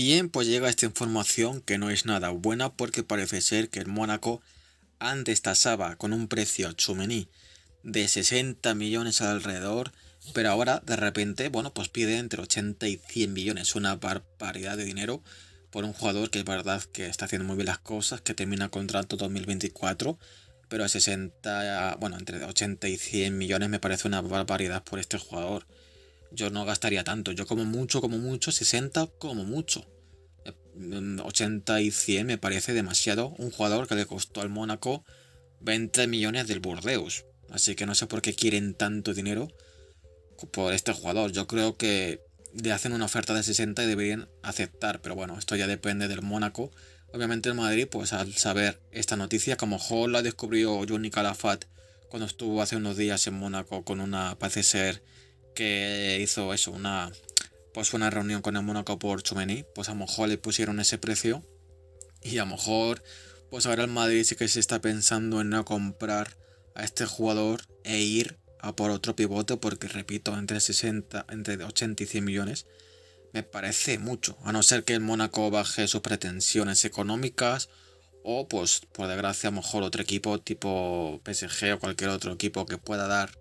Bien, pues llega esta información que no es nada buena porque parece ser que el Mónaco antes tasaba con un precio chumení de 60 millones alrededor, pero ahora de repente, bueno, pues pide entre 80 y 100 millones, una barbaridad de dinero por un jugador que es verdad que está haciendo muy bien las cosas, que termina contrato 2024, pero 60, bueno, entre 80 y 100 millones me parece una barbaridad por este jugador. Yo no gastaría tanto. Yo como mucho, como mucho, 60 como mucho. 80 eh, y 100 me parece demasiado. Un jugador que le costó al Mónaco 20 millones del Burdeos. Así que no sé por qué quieren tanto dinero por este jugador. Yo creo que le hacen una oferta de 60 y deberían aceptar. Pero bueno, esto ya depende del Mónaco. Obviamente el Madrid, pues al saber esta noticia, como Hall la descubrió Johnny Calafat cuando estuvo hace unos días en Mónaco con una, parece ser, que hizo eso, una pues una reunión con el Mónaco por Chumení, pues a lo mejor le pusieron ese precio y a lo mejor pues ahora el Madrid sí que se está pensando en no comprar a este jugador e ir a por otro pivote porque repito, entre 60, entre 80 y 100 millones me parece mucho, a no ser que el Mónaco baje sus pretensiones económicas o pues por desgracia a lo mejor otro equipo tipo PSG o cualquier otro equipo que pueda dar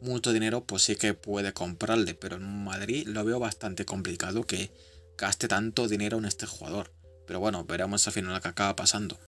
mucho dinero, pues sí que puede comprarle. Pero en Madrid lo veo bastante complicado que gaste tanto dinero en este jugador. Pero bueno, veremos al final que acaba pasando.